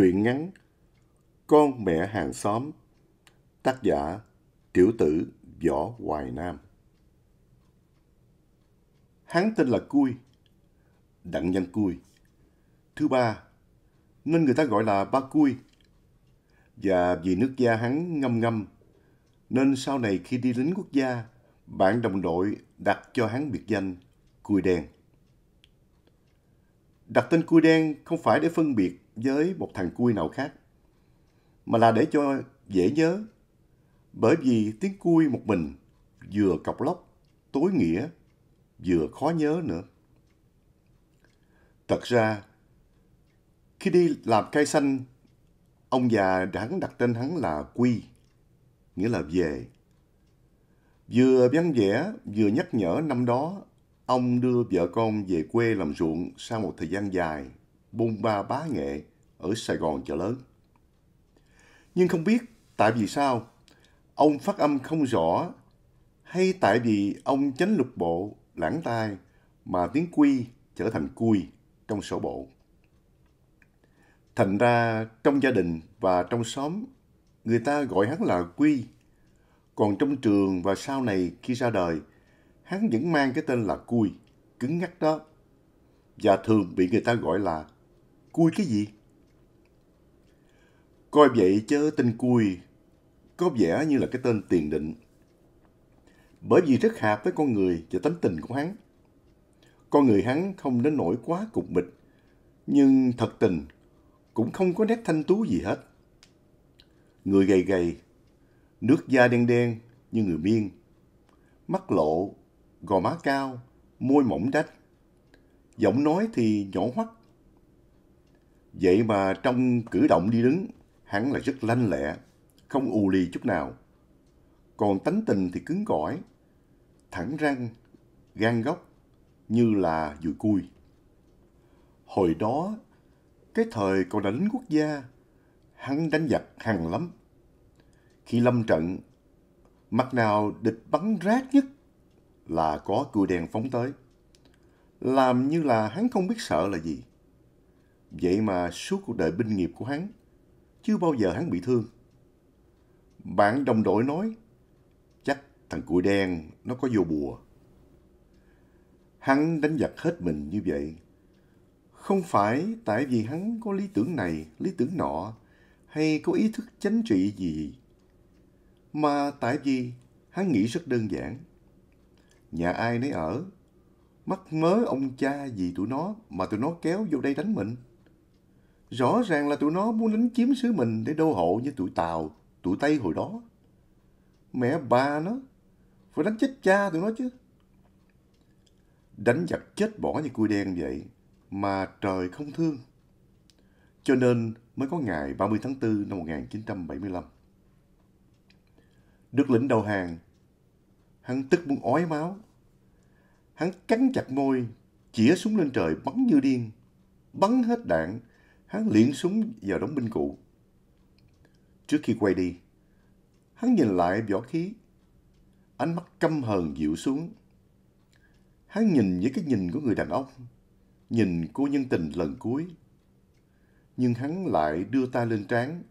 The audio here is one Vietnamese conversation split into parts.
Truyện ngắn Con mẹ hàng xóm Tác giả Tiểu tử Võ Hoài Nam Hắn tên là Cui Đặng danh Cui Thứ ba Nên người ta gọi là Ba Cui Và vì nước da hắn ngâm ngâm Nên sau này khi đi lính quốc gia Bạn đồng đội đặt cho hắn biệt danh Cui Đen Đặt tên Cui Đen không phải để phân biệt với một thằng cui nào khác, mà là để cho dễ nhớ. Bởi vì tiếng cui một mình vừa cọc lóc, tối nghĩa, vừa khó nhớ nữa. Thật ra, khi đi làm cây xanh, ông già đảng đặt tên hắn là Quy, nghĩa là về. Vừa vắng vẻ, vừa nhắc nhở năm đó, ông đưa vợ con về quê làm ruộng sau một thời gian dài, bôn ba bá nghệ ở Sài Gòn chợ lớn. Nhưng không biết tại vì sao ông phát âm không rõ hay tại vì ông chánh lục bộ lãng tai mà tiếng quy trở thành cui trong sổ bộ. Thành ra trong gia đình và trong xóm người ta gọi hắn là quy. Còn trong trường và sau này khi ra đời, hắn vẫn mang cái tên là cui, cứng ngắc đó. Và thường bị người ta gọi là cui cái gì? Coi vậy chớ tên cui, có vẻ như là cái tên tiền định. Bởi vì rất hợp với con người và tánh tình của hắn. Con người hắn không đến nổi quá cục bịch nhưng thật tình cũng không có nét thanh tú gì hết. Người gầy gầy, nước da đen đen như người miên, mắt lộ, gò má cao, môi mỏng đách, giọng nói thì nhỏ hoắt. Vậy mà trong cử động đi đứng Hắn là rất lanh lẹ, không ù lì chút nào. Còn tánh tình thì cứng cỏi, thẳng răng, gan góc như là dừa cui. Hồi đó, cái thời còn đánh quốc gia, hắn đánh giặc hằng lắm. Khi lâm trận, mặt nào địch bắn rác nhất là có cưa đèn phóng tới. Làm như là hắn không biết sợ là gì. Vậy mà suốt cuộc đời binh nghiệp của hắn chưa bao giờ hắn bị thương. Bạn đồng đội nói, chắc thằng cụi đen nó có vô bùa. Hắn đánh giặc hết mình như vậy. Không phải tại vì hắn có lý tưởng này, lý tưởng nọ, hay có ý thức chánh trị gì. Mà tại vì hắn nghĩ rất đơn giản. Nhà ai nấy ở, mắc mớ ông cha gì tụi nó mà tụi nó kéo vô đây đánh mình. Rõ ràng là tụi nó muốn lính chiếm xứ mình để đô hộ như tụi Tàu, tụi Tây hồi đó. Mẹ bà nó, phải đánh chết cha tụi nó chứ. Đánh giặc chết bỏ như cua đen vậy mà trời không thương. Cho nên mới có ngày 30 tháng 4 năm 1975. được lĩnh đầu hàng, hắn tức muốn ói máu. Hắn cắn chặt môi, chỉa súng lên trời bắn như điên, bắn hết đạn, hắn liễn súng vào đóng binh cụ. Trước khi quay đi, hắn nhìn lại võ khí, ánh mắt căm hờn dịu xuống. Hắn nhìn với cái nhìn của người đàn ông, nhìn cô nhân tình lần cuối. Nhưng hắn lại đưa tay lên trán,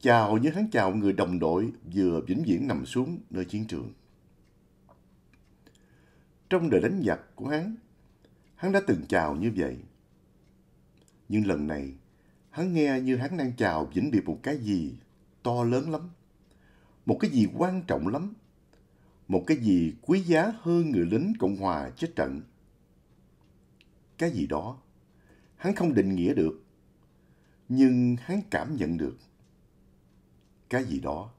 chào như hắn chào người đồng đội vừa vĩnh viễn nằm xuống nơi chiến trường. Trong đời đánh giặc của hắn, hắn đã từng chào như vậy. Nhưng lần này, hắn nghe như hắn đang chào vĩnh biệt một cái gì to lớn lắm. Một cái gì quan trọng lắm. Một cái gì quý giá hơn người lính Cộng Hòa chết trận. Cái gì đó, hắn không định nghĩa được. Nhưng hắn cảm nhận được. Cái gì đó,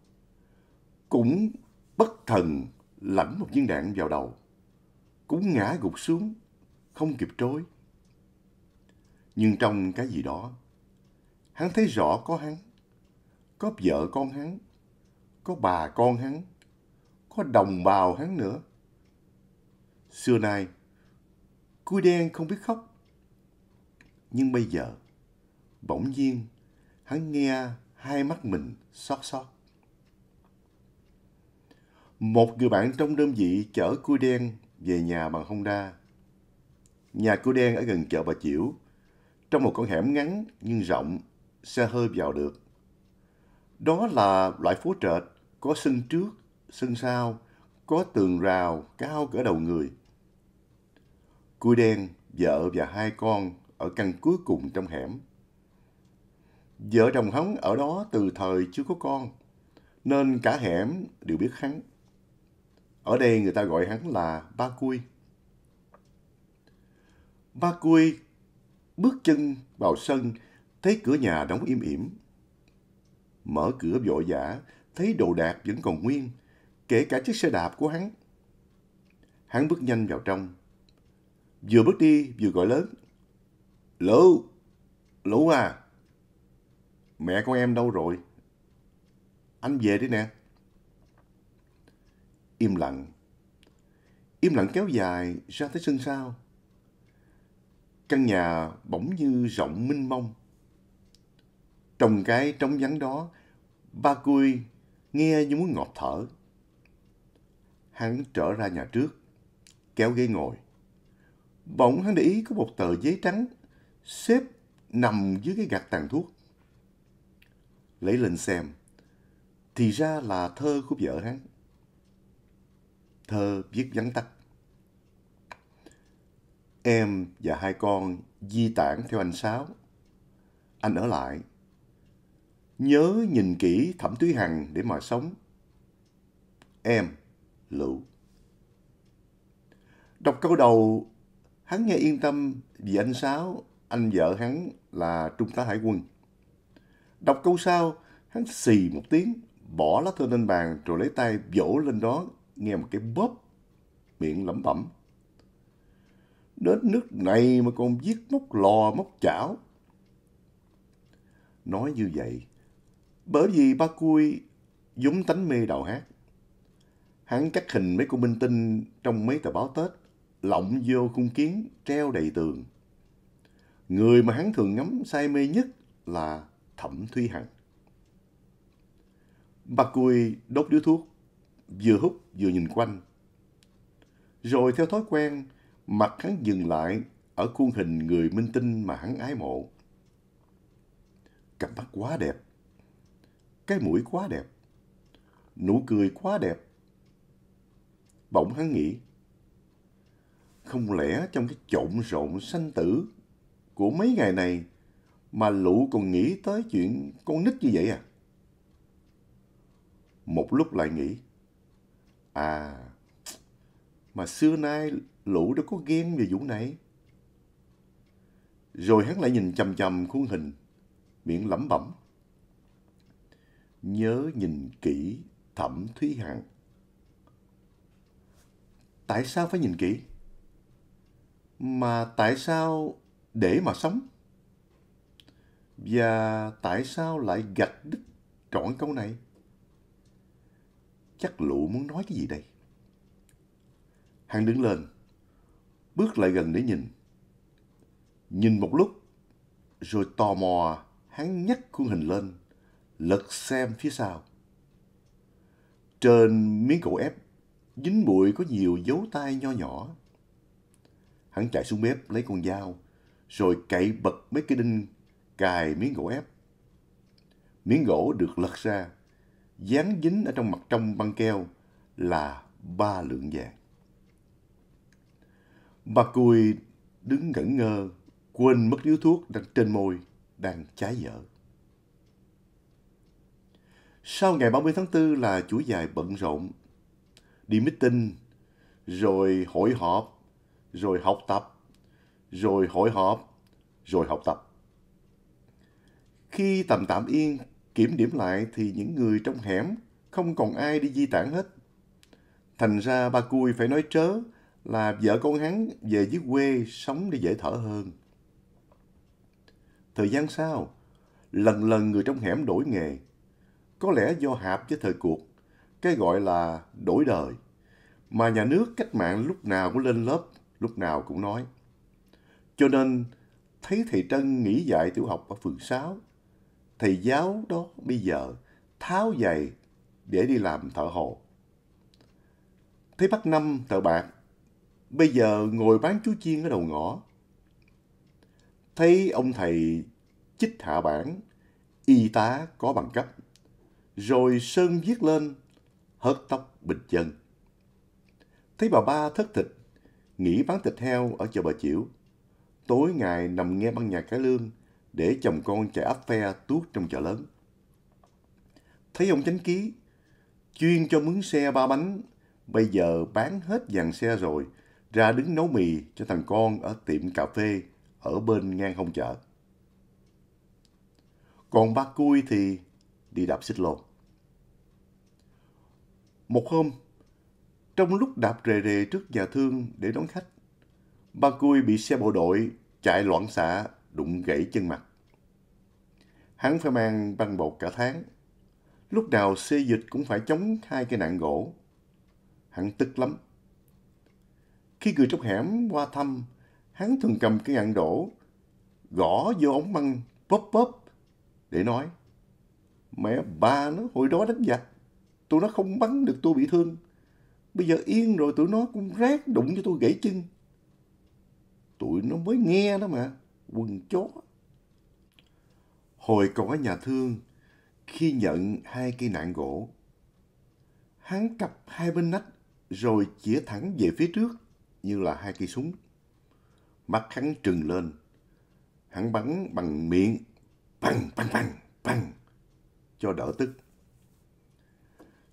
cũng bất thần lãnh một viên đạn vào đầu. Cũng ngã gục xuống, không kịp trối. Nhưng trong cái gì đó, hắn thấy rõ có hắn, có vợ con hắn, có bà con hắn, có đồng bào hắn nữa. Xưa nay, cua đen không biết khóc. Nhưng bây giờ, bỗng nhiên, hắn nghe hai mắt mình xót xót. Một người bạn trong đơn vị chở cua đen về nhà bằng Honda. Nhà cua đen ở gần chợ Bà Chiểu, trong một con hẻm ngắn nhưng rộng, xe hơi vào được. Đó là loại phố trệt, có sân trước, sân sau, có tường rào cao cỡ đầu người. Cui đen, vợ và hai con ở căn cuối cùng trong hẻm. Vợ chồng hắn ở đó từ thời chưa có con, nên cả hẻm đều biết hắn. Ở đây người ta gọi hắn là Ba Cui. Ba Cui bước chân vào sân, thấy cửa nhà đóng im ỉm. Mở cửa vội vã, thấy đồ đạc vẫn còn nguyên, kể cả chiếc xe đạp của hắn. Hắn bước nhanh vào trong. Vừa bước đi, vừa gọi lớn. Lũ! Lũ à! Mẹ con em đâu rồi? Anh về đi nè. Im lặng. Im lặng kéo dài ra tới sân sau. Căn nhà bỗng như rộng minh mông. Trong cái trống vắng đó, ba cui nghe như muốn ngọt thở. Hắn trở ra nhà trước, kéo ghế ngồi. Bỗng hắn để ý có một tờ giấy trắng xếp nằm dưới cái gạt tàn thuốc. Lấy lên xem, thì ra là thơ của vợ hắn. Thơ viết vắn tắt. Em và hai con di tản theo anh Sáu. Anh ở lại. Nhớ nhìn kỹ Thẩm túy Hằng để mà sống. Em, Lũ. Đọc câu đầu, hắn nghe yên tâm vì anh Sáu, anh vợ hắn là Trung tá Hải quân. Đọc câu sau, hắn xì một tiếng, bỏ lá thư lên bàn rồi lấy tay vỗ lên đó, nghe một cái bóp, miệng lẩm bẩm. Đến nước này mà còn giết móc lò, móc chảo. Nói như vậy, bởi vì ba cui giống tánh mê đào hát. Hắn cắt hình mấy con minh tinh trong mấy tờ báo Tết, lộng vô cung kiến, treo đầy tường. Người mà hắn thường ngắm say mê nhất là Thẩm Thuy Hằng. Bà Cui đốt điếu thuốc, vừa hút vừa nhìn quanh. Rồi theo thói quen, mặt hắn dừng lại ở khuôn hình người minh tinh mà hắn ái mộ. Cặp mắt quá đẹp, cái mũi quá đẹp, nụ cười quá đẹp. Bỗng hắn nghĩ, không lẽ trong cái trộn rộn sanh tử của mấy ngày này mà lũ còn nghĩ tới chuyện con nít như vậy à? Một lúc lại nghĩ, à, mà xưa nay Lũ đã có ghen về vụ này. Rồi hắn lại nhìn chầm chầm khuôn hình, miệng lẩm bẩm. Nhớ nhìn kỹ Thẩm Thúy Hằng. Tại sao phải nhìn kỹ? Mà tại sao để mà sống? Và tại sao lại gạch đứt trọn câu này? Chắc lũ muốn nói cái gì đây? Hằng đứng lên, bước lại gần để nhìn. Nhìn một lúc, rồi tò mò hắn nhấc khuôn hình lên, lật xem phía sau. Trên miếng cậu ép, dính bụi có nhiều dấu tay nho nhỏ. Hắn chạy xuống bếp lấy con dao, rồi cậy bật mấy cái đinh cài miếng gỗ ép. Miếng gỗ được lật ra, dán dính ở trong mặt trong băng keo là ba lượng vàng. Bà Cùi đứng ngẩn ngơ, quên mất điếu thuốc đang trên môi, đang cháy dở. Sau ngày 30 tháng 4 là chuỗi dài bận rộn, đi meeting, rồi hội họp, rồi học tập, rồi hội họp, rồi học tập. Khi tầm tạm yên, kiểm điểm lại thì những người trong hẻm không còn ai đi di tản hết. Thành ra ba cui phải nói trớ là vợ con hắn về dưới quê sống để dễ thở hơn. Thời gian sau, lần lần người trong hẻm đổi nghề. Có lẽ do hạp với thời cuộc, cái gọi là đổi đời, mà nhà nước cách mạng lúc nào cũng lên lớp, lúc nào cũng nói. Cho nên, thấy thầy Trân nghỉ dạy tiểu học ở phường 6, thầy giáo đó bây giờ tháo giày để đi làm thợ hồ. Thấy bác Năm thợ bạc bây giờ ngồi bán chú chiên ở đầu ngõ. Thấy ông thầy chích hạ bản, y tá có bằng cấp, rồi Sơn viết lên, hớt tóc bình chân. Thấy bà ba thất thịt, nghỉ bán thịt heo ở chợ bà Chiểu. Tối ngày nằm nghe băng nhạc cái lương để chồng con chạy áp phe tuốt trong chợ lớn. Thấy ông chánh ký, chuyên cho mướn xe ba bánh, bây giờ bán hết dàn xe rồi, ra đứng nấu mì cho thằng con ở tiệm cà phê ở bên ngang hông chợ. Còn bác cui thì đi đạp xích lô. Một hôm, trong lúc đạp rề rề trước nhà thương để đón khách, ba cui bị xe bộ đội chạy loạn xạ đụng gãy chân mặt. Hắn phải mang băng bột cả tháng. Lúc nào xê dịch cũng phải chống hai cái nạn gỗ. Hắn tức lắm khi người trong hẻm qua thăm, hắn thường cầm cái ngạn đổ, gõ vô ống măng bóp bóp để nói Mẹ bà nó hồi đó đánh giặc, tụi nó không bắn được tôi bị thương. Bây giờ yên rồi tụi nó cũng rác đụng cho tôi gãy chân. Tụi nó mới nghe đó mà, quần chó. Hồi còn ở nhà thương, khi nhận hai cây nạn gỗ, hắn cặp hai bên nách rồi chĩa thẳng về phía trước như là hai cây súng. Mắt hắn trừng lên. Hắn bắn bằng miệng. Băng, băng, băng, băng. Cho đỡ tức.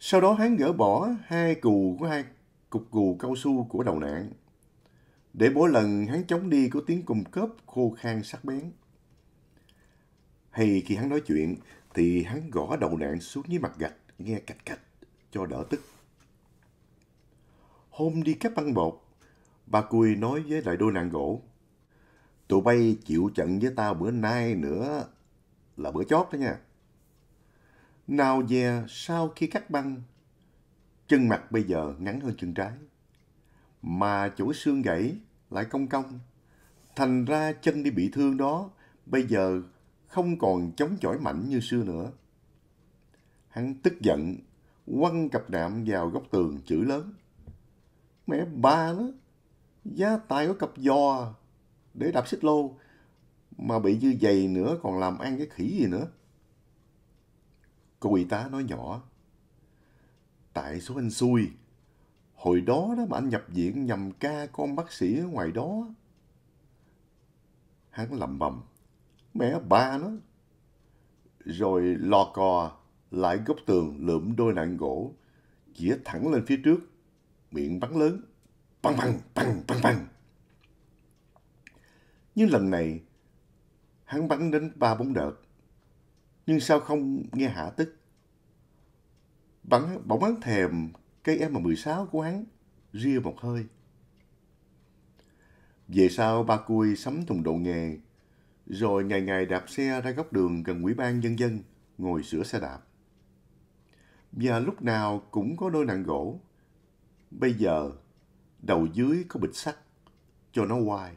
Sau đó hắn gỡ bỏ hai cù của hai cục cù cao su của đầu nạn. Để mỗi lần hắn chống đi có tiếng cung cấp khô khan sắc bén. Hay khi hắn nói chuyện thì hắn gõ đầu nạn xuống dưới mặt gạch nghe cạch cạch cho đỡ tức. Hôm đi cắt băng bột, Ba Cui nói với lại đôi nàng gỗ. Tụi bay chịu trận với tao bữa nay nữa là bữa chót đó nha. Nào dè sau khi cắt băng, chân mặt bây giờ ngắn hơn chân trái. Mà chỗ xương gãy lại cong cong. Thành ra chân đi bị thương đó bây giờ không còn chống chọi mạnh như xưa nữa. Hắn tức giận, quăng cặp đạm vào góc tường chữ lớn. Mẹ ba đó! giá tài có cặp giò để đạp xích lô mà bị như vậy nữa còn làm ăn cái khỉ gì nữa. Cô y tá nói nhỏ. Tại số anh xui. Hồi đó đó mà anh nhập viện nhầm ca con bác sĩ ở ngoài đó. Hắn lầm bầm. Mẹ ba nó. Rồi lò cò lại góc tường lượm đôi nạn gỗ chĩa thẳng lên phía trước miệng bắn lớn băng băng băng băng băng. Nhưng lần này, hắn bắn đến ba bốn đợt. Nhưng sao không nghe hạ tức? Bắn, bỗng bắn thèm cây M16 của hắn, ria một hơi. Về sau ba cui sắm thùng độ nghề, rồi ngày ngày đạp xe ra góc đường gần ủy ban nhân dân, ngồi sửa xe đạp. Và lúc nào cũng có đôi nặng gỗ. Bây giờ đầu dưới có bịch sắt cho nó hoài.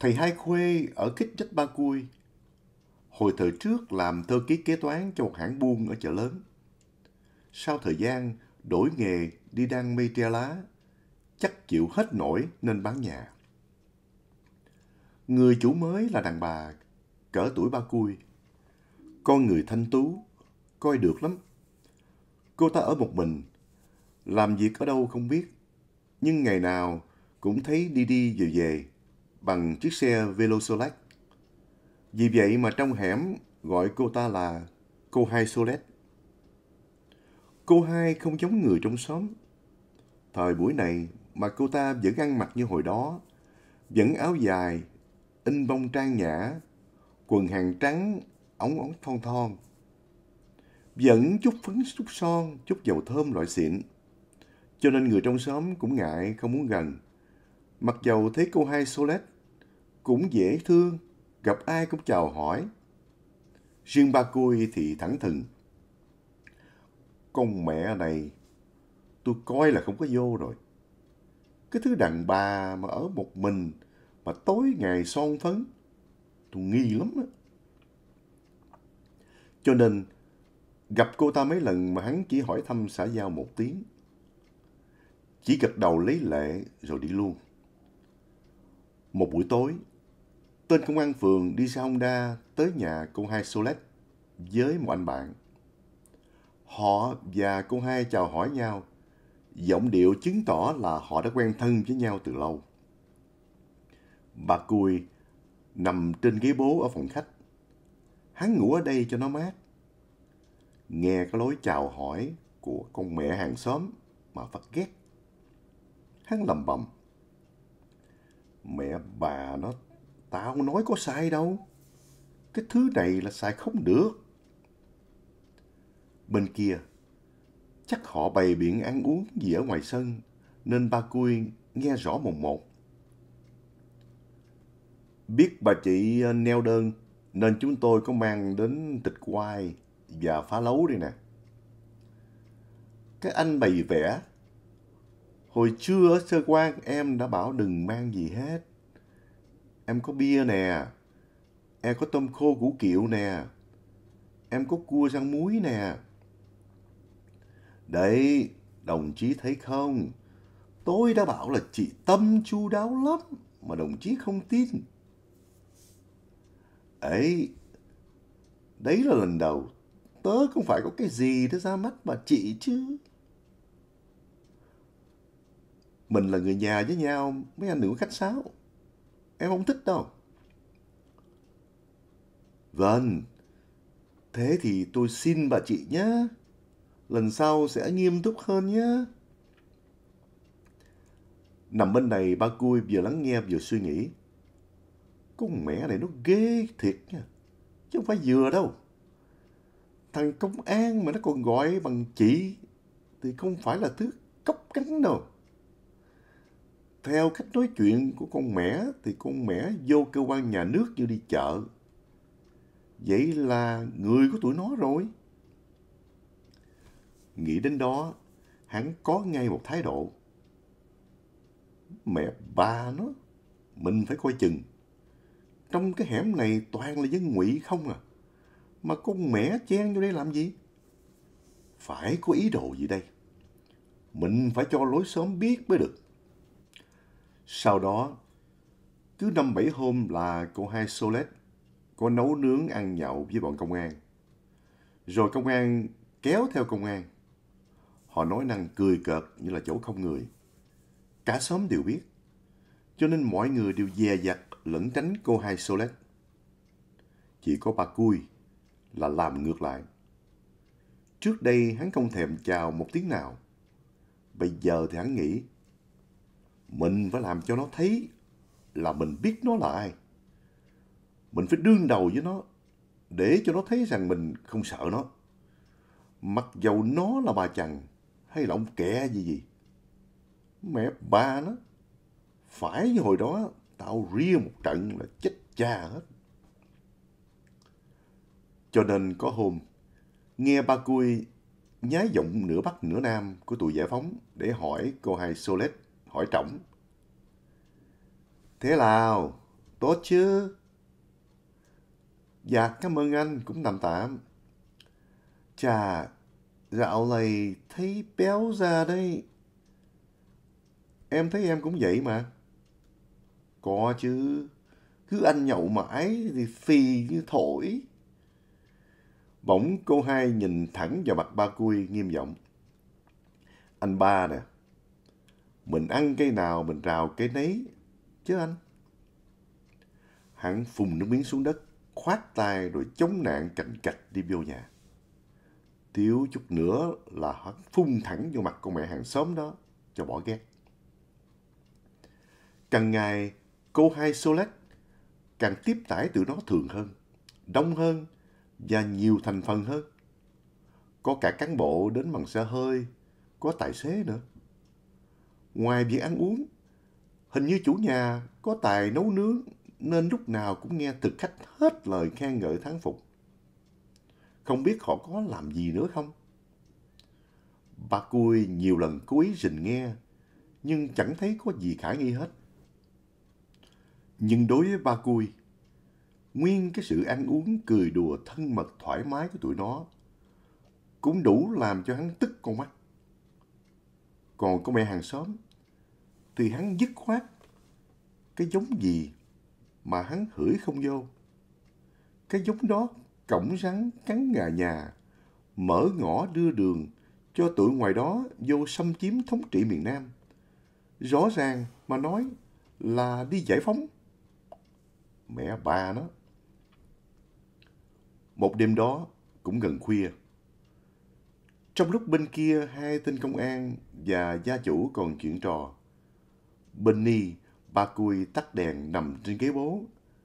Thầy Hai Khuê ở Kích Trách Ba Cui, hồi thời trước làm thơ ký kế toán cho một hãng buôn ở chợ lớn. Sau thời gian đổi nghề đi đăng mây tre lá, chắc chịu hết nổi nên bán nhà. Người chủ mới là đàn bà cỡ tuổi ba cui. Con người thanh tú, coi được lắm. Cô ta ở một mình, làm việc ở đâu không biết, nhưng ngày nào cũng thấy đi đi về về bằng chiếc xe Velosolac. Vì vậy mà trong hẻm gọi cô ta là cô hai Solet. Cô hai không giống người trong xóm. Thời buổi này mà cô ta vẫn ăn mặc như hồi đó, vẫn áo dài, in bông trang nhã, quần hàng trắng, ống ống thon thon. Vẫn chút phấn chút son, chút dầu thơm loại xịn cho nên người trong xóm cũng ngại không muốn gần. Mặc dầu thấy cô hai Solet cũng dễ thương, gặp ai cũng chào hỏi. Riêng ba cui thì thẳng thừng. Con mẹ này, tôi coi là không có vô rồi. Cái thứ đàn bà mà ở một mình, mà tối ngày son phấn, tôi nghi lắm á. Cho nên, gặp cô ta mấy lần mà hắn chỉ hỏi thăm xã giao một tiếng chỉ gật đầu lấy lệ rồi đi luôn. Một buổi tối, tên công an phường đi xe Honda tới nhà cô hai Solet với một anh bạn. Họ và cô hai chào hỏi nhau, giọng điệu chứng tỏ là họ đã quen thân với nhau từ lâu. Bà Cùi nằm trên ghế bố ở phòng khách. Hắn ngủ ở đây cho nó mát. Nghe cái lối chào hỏi của con mẹ hàng xóm mà phật ghét. Hắn lầm bầm. Mẹ bà nó, tao nói có sai đâu. Cái thứ này là sai không được. Bên kia, chắc họ bày biện ăn uống gì ở ngoài sân, nên ba cui nghe rõ mồn một. Biết bà chị ờ, neo đơn, nên chúng tôi có mang đến thịt quai và phá lấu đây nè. Cái anh bày vẽ hồi trưa ở sơ quan em đã bảo đừng mang gì hết em có bia nè em có tôm khô củ kiệu nè em có cua rang muối nè đấy đồng chí thấy không tôi đã bảo là chị tâm chu đáo lắm mà đồng chí không tin ấy đấy là lần đầu tớ không phải có cái gì đó ra mắt mà chị chứ mình là người nhà với nhau mấy anh đừng có khách sáo em không thích đâu vâng thế thì tôi xin bà chị nhé lần sau sẽ nghiêm túc hơn nhé nằm bên này ba cui vừa lắng nghe vừa suy nghĩ con mẹ này nó ghê thiệt nha chứ không phải vừa đâu thằng công an mà nó còn gọi bằng chị thì không phải là thứ cấp cánh đâu theo cách nói chuyện của con mẹ thì con mẹ vô cơ quan nhà nước như đi chợ. Vậy là người của tụi nó rồi. Nghĩ đến đó, hắn có ngay một thái độ. Mẹ ba nó, mình phải coi chừng. Trong cái hẻm này toàn là dân ngụy không à. Mà con mẹ chen vô đây làm gì? Phải có ý đồ gì đây. Mình phải cho lối xóm biết mới được. Sau đó, cứ năm bảy hôm là cô hai Solet có nấu nướng ăn nhậu với bọn công an. Rồi công an kéo theo công an. Họ nói năng cười cợt như là chỗ không người. Cả xóm đều biết. Cho nên mọi người đều dè dặt lẫn tránh cô hai Solet. Chỉ có bà Cui là làm ngược lại. Trước đây hắn không thèm chào một tiếng nào. Bây giờ thì hắn nghĩ mình phải làm cho nó thấy là mình biết nó là ai. Mình phải đương đầu với nó để cho nó thấy rằng mình không sợ nó. Mặc dầu nó là bà chằn hay là ông kẻ gì gì. Mẹ ba nó. Phải như hồi đó tao riêng một trận là chết cha hết. Cho nên có hôm, nghe ba cui nhái giọng nửa Bắc nửa Nam của tụi giải phóng để hỏi cô hai Solet hỏi trọng Thế nào? Tốt chứ? Dạ, cảm ơn anh, cũng tạm tạm. Chà, dạo này thấy béo ra đấy. Em thấy em cũng vậy mà. Có chứ, cứ ăn nhậu mãi thì phì như thổi. Bỗng cô hai nhìn thẳng vào mặt ba cui nghiêm giọng. Anh ba nè, mình ăn cây nào mình rào cây nấy chứ anh. Hắn phùng nước miếng xuống đất, khoát tay rồi chống nạn cạnh cạch đi vô nhà. Thiếu chút nữa là hắn phun thẳng vô mặt con mẹ hàng xóm đó cho bỏ ghét. Càng ngày, cô hai Solex càng tiếp tải từ nó thường hơn, đông hơn và nhiều thành phần hơn. Có cả cán bộ đến bằng xe hơi, có tài xế nữa. Ngoài việc ăn uống, hình như chủ nhà có tài nấu nướng nên lúc nào cũng nghe thực khách hết lời khen ngợi thán phục. Không biết họ có làm gì nữa không? Bà Cui nhiều lần cố ý rình nghe, nhưng chẳng thấy có gì khả nghi hết. Nhưng đối với ba cui, nguyên cái sự ăn uống cười đùa thân mật thoải mái của tụi nó cũng đủ làm cho hắn tức con mắt. Còn có mẹ hàng xóm thì hắn dứt khoát cái giống gì mà hắn hửi không vô. Cái giống đó cổng rắn cắn gà nhà, mở ngõ đưa đường cho tụi ngoài đó vô xâm chiếm thống trị miền Nam. Rõ ràng mà nói là đi giải phóng. Mẹ bà nó. Một đêm đó cũng gần khuya trong lúc bên kia hai tên công an và gia chủ còn chuyện trò, Benny ba cui tắt đèn nằm trên ghế bố,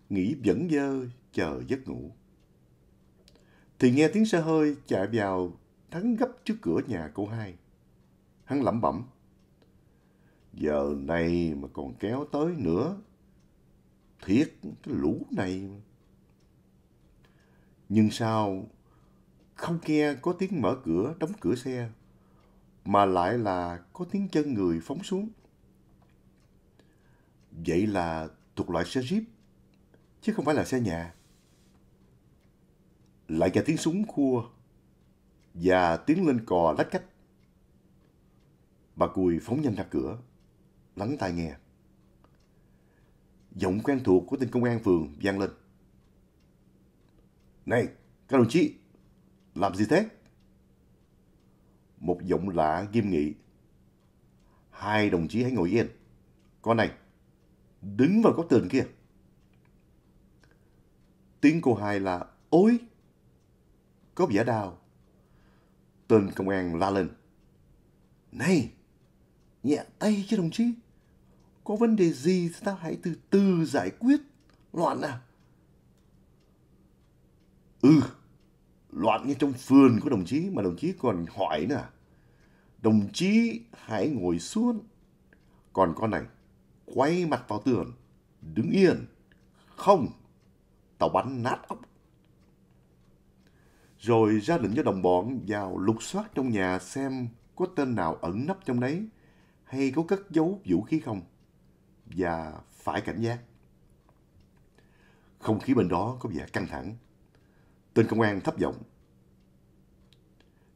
nghĩ vẫn dơ chờ giấc ngủ. Thì nghe tiếng xe hơi chạy vào thắng gấp trước cửa nhà cô hai. Hắn lẩm bẩm. Giờ này mà còn kéo tới nữa. Thiệt, cái lũ này Nhưng sao không nghe có tiếng mở cửa, đóng cửa xe, mà lại là có tiếng chân người phóng xuống. Vậy là thuộc loại xe jeep, chứ không phải là xe nhà. Lại cả tiếng súng khua và tiếng lên cò lách cách. Bà Cùi phóng nhanh ra cửa, lắng tai nghe. Giọng quen thuộc của tên công an phường vang lên. Này, các đồng chí, làm gì thế? Một giọng lạ nghiêm nghị. Hai đồng chí hãy ngồi yên. Con này, đứng vào góc tường kia. Tiếng cô hai là ôi, Có vẻ đau. Tên công an la lên. Này, nhẹ tay chứ đồng chí. Có vấn đề gì thì ta hãy từ từ giải quyết. Loạn à? Ừ, loạn như trong phường của đồng chí mà đồng chí còn hỏi nữa Đồng chí hãy ngồi xuống. Còn con này, quay mặt vào tường, đứng yên. Không, tao bắn nát ốc. Rồi ra lệnh cho đồng bọn vào lục soát trong nhà xem có tên nào ẩn nấp trong đấy hay có cất giấu vũ khí không. Và phải cảnh giác. Không khí bên đó có vẻ căng thẳng. Tên công an thấp giọng.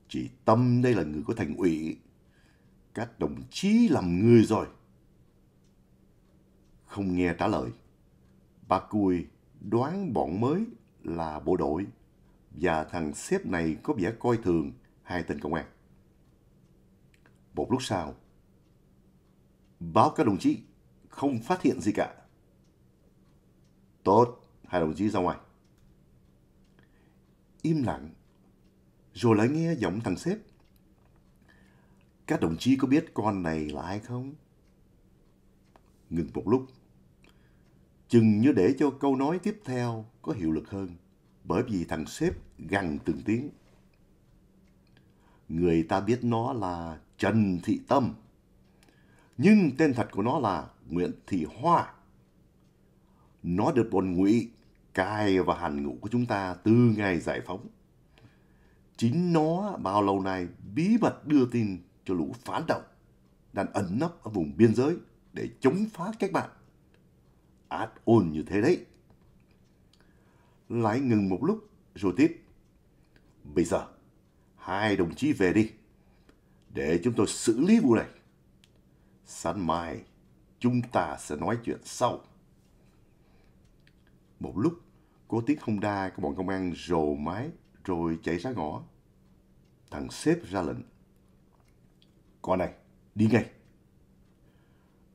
Chị Tâm đây là người của thành ủy. Các đồng chí làm người rồi. Không nghe trả lời. Bà Cùi đoán bọn mới là bộ đội và thằng xếp này có vẻ coi thường hai tên công an. Một lúc sau, báo các đồng chí không phát hiện gì cả. Tốt, hai đồng chí ra ngoài im lặng. Rồi lại nghe giọng thằng sếp. Các đồng chí có biết con này là ai không? Ngừng một lúc. Chừng như để cho câu nói tiếp theo có hiệu lực hơn. Bởi vì thằng sếp gằn từng tiếng. Người ta biết nó là Trần Thị Tâm. Nhưng tên thật của nó là Nguyễn Thị Hoa. Nó được bọn ngụy cai và hành ngũ của chúng ta từ ngày giải phóng. Chính nó bao lâu nay bí mật đưa tin cho lũ phản động đang ẩn nấp ở vùng biên giới để chống phá các bạn, Át ôn như thế đấy. Lại ngừng một lúc rồi tiếp. Bây giờ, hai đồng chí về đi, để chúng tôi xử lý vụ này. Sáng mai, chúng ta sẽ nói chuyện sau. Một lúc, cô tiếng không Honda của bọn công an rồ mái rồi chạy ra ngõ. Thằng sếp ra lệnh. Con này, đi ngay.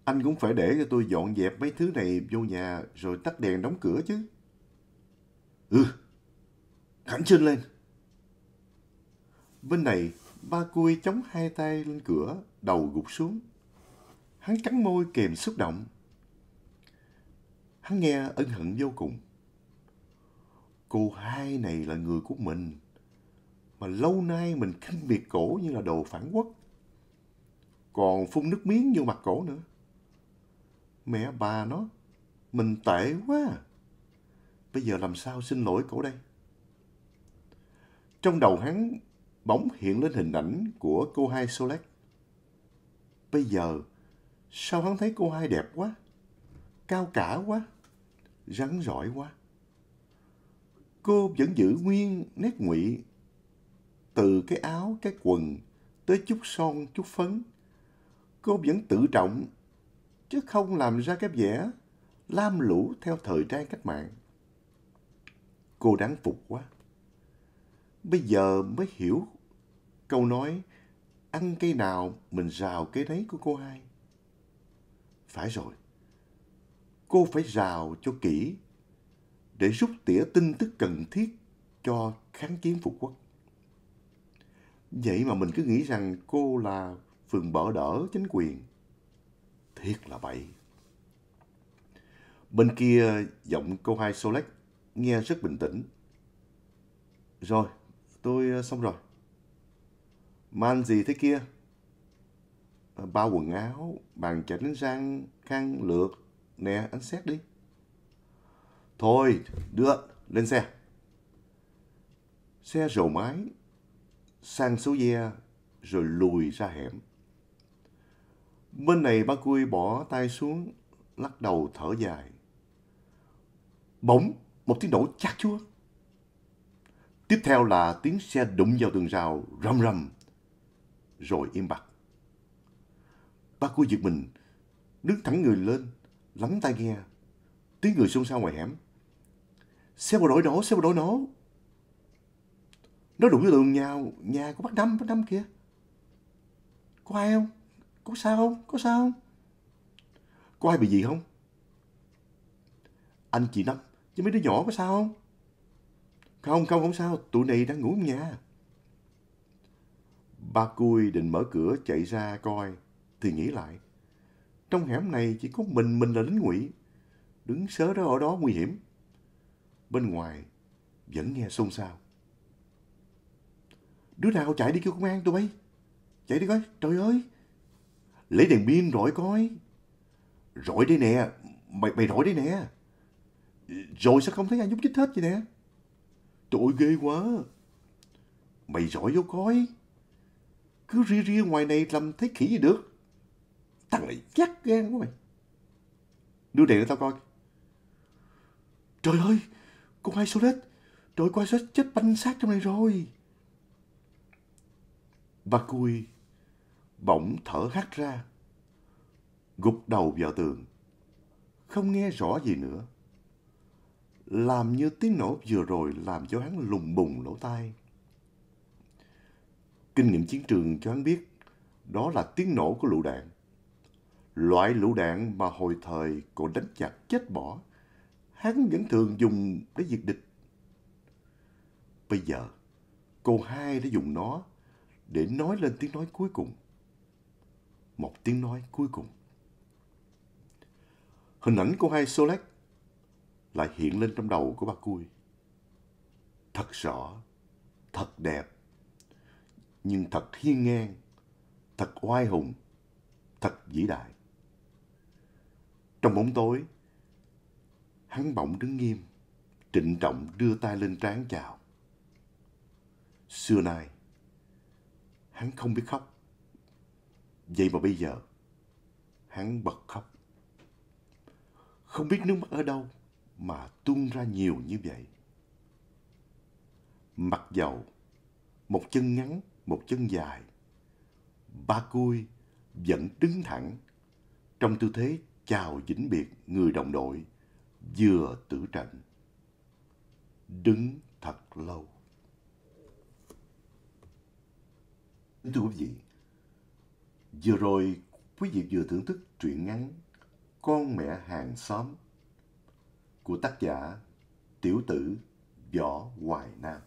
Anh cũng phải để cho tôi dọn dẹp mấy thứ này vô nhà rồi tắt đèn đóng cửa chứ. Ừ, khẳng chân lên. Bên này, ba cui chống hai tay lên cửa, đầu gục xuống. Hắn cắn môi kèm xúc động. Hắn nghe ân hận vô cùng. Cô hai này là người của mình, mà lâu nay mình khinh miệt cổ như là đồ phản quốc. Còn phun nước miếng vô mặt cổ nữa. Mẹ bà nó, mình tệ quá. Bây giờ làm sao xin lỗi cổ đây? Trong đầu hắn bỗng hiện lên hình ảnh của cô hai Solet. Bây giờ, sao hắn thấy cô hai đẹp quá, cao cả quá rắn giỏi quá. Cô vẫn giữ nguyên nét ngụy từ cái áo, cái quần tới chút son, chút phấn. Cô vẫn tự trọng chứ không làm ra cái vẻ lam lũ theo thời trang cách mạng. Cô đáng phục quá. Bây giờ mới hiểu câu nói ăn cây nào mình rào cây đấy của cô hai. Phải rồi cô phải rào cho kỹ để rút tỉa tin tức cần thiết cho kháng chiến phục quốc. Vậy mà mình cứ nghĩ rằng cô là phường bỡ đỡ chính quyền. Thiệt là vậy Bên kia giọng cô hai Solex nghe rất bình tĩnh. Rồi, tôi ờ, xong rồi. Man gì thế kia? Ờ, bao quần áo, bàn chải đánh răng, khăn, lược, Nè, ăn xét đi. Thôi, được, lên xe. Xe rầu máy, sang số ghe rồi lùi ra hẻm. Bên này bác Cui bỏ tay xuống, lắc đầu thở dài. Bỗng, một tiếng nổ chát chúa. Tiếp theo là tiếng xe đụng vào tường rào rầm rầm, rồi im bặt. Bác Cui giật mình, đứng thẳng người lên, lắm tai nghe tiếng người xôn xao ngoài hẻm xe bộ đội nổ xe bộ đội nổ nó đụng vô tường nhà nhà của bác năm bác năm kìa có ai không có sao không có sao không có ai bị gì không anh chị năm chứ mấy đứa nhỏ có sao không không không không sao tụi này đang ngủ trong nhà ba cui định mở cửa chạy ra coi thì nghĩ lại trong hẻm này chỉ có mình mình là lính ngụy. Đứng sớ đó ở đó nguy hiểm. Bên ngoài vẫn nghe xôn xao. Đứa nào chạy đi kêu công an tụi bay. Chạy đi coi, trời ơi. Lấy đèn pin rọi coi. Rọi đây nè, mày mày rọi đây nè. Rồi sao không thấy ai nhúc nhích hết vậy nè? Trời ơi ghê quá. Mày rọi vô coi. Cứ ria ria ngoài này làm thấy khỉ gì được thằng này chắc gan của mày đưa đèn cho tao coi trời ơi con hai số lết trời quay số chết banh xác trong này rồi bà cui bỗng thở hắt ra gục đầu vào tường không nghe rõ gì nữa làm như tiếng nổ vừa rồi làm cho hắn lùng bùng lỗ tai kinh nghiệm chiến trường cho hắn biết đó là tiếng nổ của lựu đạn Loại lũ đạn mà hồi thời còn đánh chặt chết bỏ, hắn vẫn thường dùng để diệt địch. Bây giờ, cô hai đã dùng nó để nói lên tiếng nói cuối cùng. Một tiếng nói cuối cùng. Hình ảnh cô hai Solex lại hiện lên trong đầu của bà Cui. Thật rõ, thật đẹp, nhưng thật hiên ngang, thật oai hùng, thật vĩ đại. Trong bóng tối, hắn bỗng đứng nghiêm, trịnh trọng đưa tay lên trán chào. Xưa nay, hắn không biết khóc. Vậy mà bây giờ, hắn bật khóc. Không biết nước mắt ở đâu mà tuôn ra nhiều như vậy. Mặc dầu, một chân ngắn, một chân dài, ba cui vẫn đứng thẳng trong tư thế chào vĩnh biệt người đồng đội vừa tử trận. Đứng thật lâu. Thưa quý vị, vừa rồi quý vị vừa thưởng thức truyện ngắn Con mẹ hàng xóm của tác giả Tiểu tử Võ Hoài Nam.